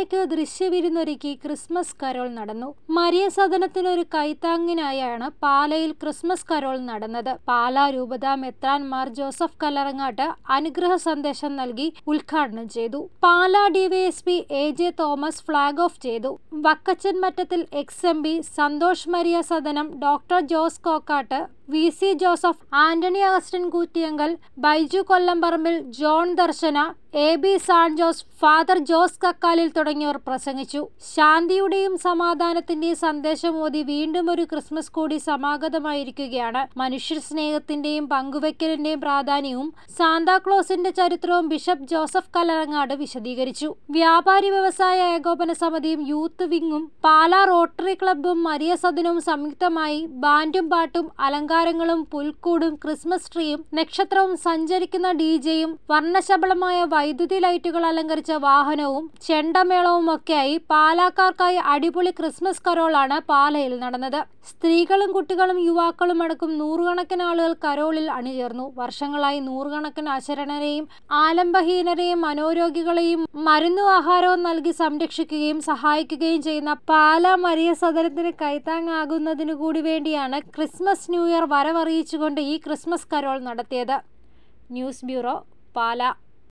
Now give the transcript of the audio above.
സിനിമയ്ക്ക് ദൃശ്യവിരുന്നൊരുക്കി Christmas carol നടന്നു മരിയ സദനത്തിനൊരു കൈത്താങ്ങിനായാണ് പാലയിൽ ക്രിസ്മസ് കരോൾ നടന്നത് പാല രൂപത മെത്രാൻമാർ ജോസഫ് കല്ലറങ്ങാട്ട് അനുഗ്രഹ സന്ദേശം നൽകി ഉദ്ഘാടനം ചെയ്തു Pala DYSP A J Thomas flag off ചെയ്തു Vakkachan Mattathil ex M Santhosh Maria Sadanam doctor Jose Kokkat V C Joseph Antony Augustine Koottiyankal Baiju Kollamparambil John Darshana A B Sanjose father Jose Kakkalil തുടങ്ങിയവർ പ്രസംഗിച്ചു ശാന്തിയുടെയും സമാധാനത്തിന്റെയും സന്ദേശമോദി വീണ്ടും ഒരു ക്രിസ്മസ് കൂടി സമാഗതമായിരിക്കുകയാണ് മനുഷ്യ സ്നേഹത്തിന്റെയും പങ്കുവെക്കലിന്റെയും പ്രാധാന്യവും സാന്താക്ലോസിന്റെ ചരിത്രവും ബിഷപ്പ് ജോസഫ് കലറങ്ങാട് വിശദീകരിച്ചു വ്യാപാരി വ്യവസായ ഏകോപന സമിതിയും യൂത്ത് വിങ്ങും പാലാ റോട്ടറി ക്ലബും മരിയ സദനവും സംയുക്തമായി ബാൻഡും പാട്ടും അലങ്കാര അലങ്കാരങ്ങളും പുൽക്കൂടും ക്രിസ്മസ് ട്രീയും നക്ഷത്രവും സഞ്ചരിക്കുന്ന ഡിജെയും വർണ്ണശബളമായ വൈദ്യുതി ലൈറ്റുകൾ അലങ്കരിച്ച വാഹനവും ചെണ്ടമേളവും ഒക്കെയായി പാലാക്കാർക്കായി അടിപൊളി ക്രിസ്മസ് കരോളാണ് പാലയിൽ നടന്നത് സ്ത്രീകളും കുട്ടികളും യുവാക്കളും അടക്കം നൂറുകണക്കിന് ആളുകൾ കരോളിൽ അണിചേർന്നു വർഷങ്ങളായി നൂറുകണക്കിന് അശരണരെയും ആലംബഹീനരെയും മനോരോഗികളെയും മരുന്നു ആഹാരവും നൽകി സംരക്ഷിക്കുകയും സഹായിക്കുകയും ചെയ്യുന്ന പാല മരിയ സദനത്തിന് കൈത്താങ്ങാകുന്നതിനു കൂടി വേണ്ടിയാണ് ക്രിസ്മസ് ന്യൂ ഇയർ വരവറിയിച്ചുകൊണ്ട് ഈ ക്രിസ്മസ് കരോൾ നടത്തിയത് ന്യൂസ് ബ്യൂറോ പാല